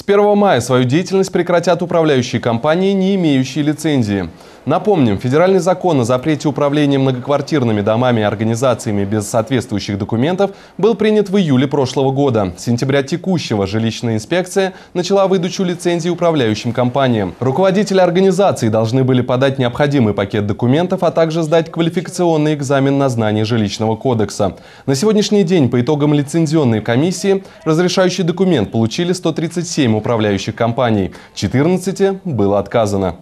С 1 мая свою деятельность прекратят управляющие компании, не имеющие лицензии. Напомним, федеральный закон о запрете управления многоквартирными домами и организациями без соответствующих документов был принят в июле прошлого года. С сентября текущего жилищная инспекция начала выдачу лицензии управляющим компаниям. Руководители организации должны были подать необходимый пакет документов, а также сдать квалификационный экзамен на знание жилищного кодекса. На сегодняшний день по итогам лицензионной комиссии разрешающий документ получили 137 управляющих компаний, 14 было отказано.